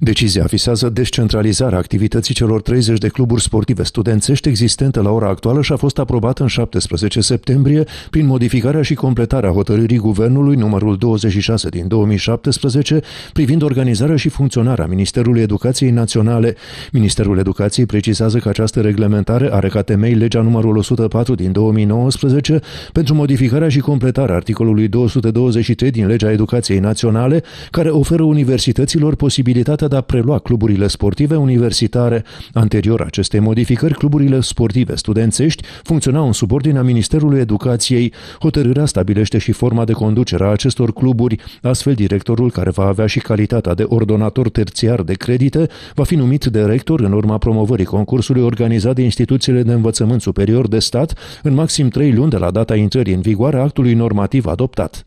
Decizia visează descentralizarea activității celor 30 de cluburi sportive studențești existente la ora actuală și a fost aprobată în 17 septembrie prin modificarea și completarea hotărârii Guvernului numărul 26 din 2017 privind organizarea și funcționarea Ministerului Educației Naționale. Ministerul Educației precizează că această reglementare are ca temei legea numărul 104 din 2019 pentru modificarea și completarea articolului 223 din legea Educației Naționale, care oferă universităților posibilitatea de a prelua cluburile sportive universitare. Anterior acestei modificări, cluburile sportive studențești funcționau în subordinea Ministerului Educației. Hotărârea stabilește și forma de conducere a acestor cluburi, astfel directorul care va avea și calitatea de ordonator terțiar de credite va fi numit de rector în urma promovării concursului organizat de instituțiile de învățământ superior de stat în maxim trei luni de la data intrării în vigoare a actului normativ adoptat.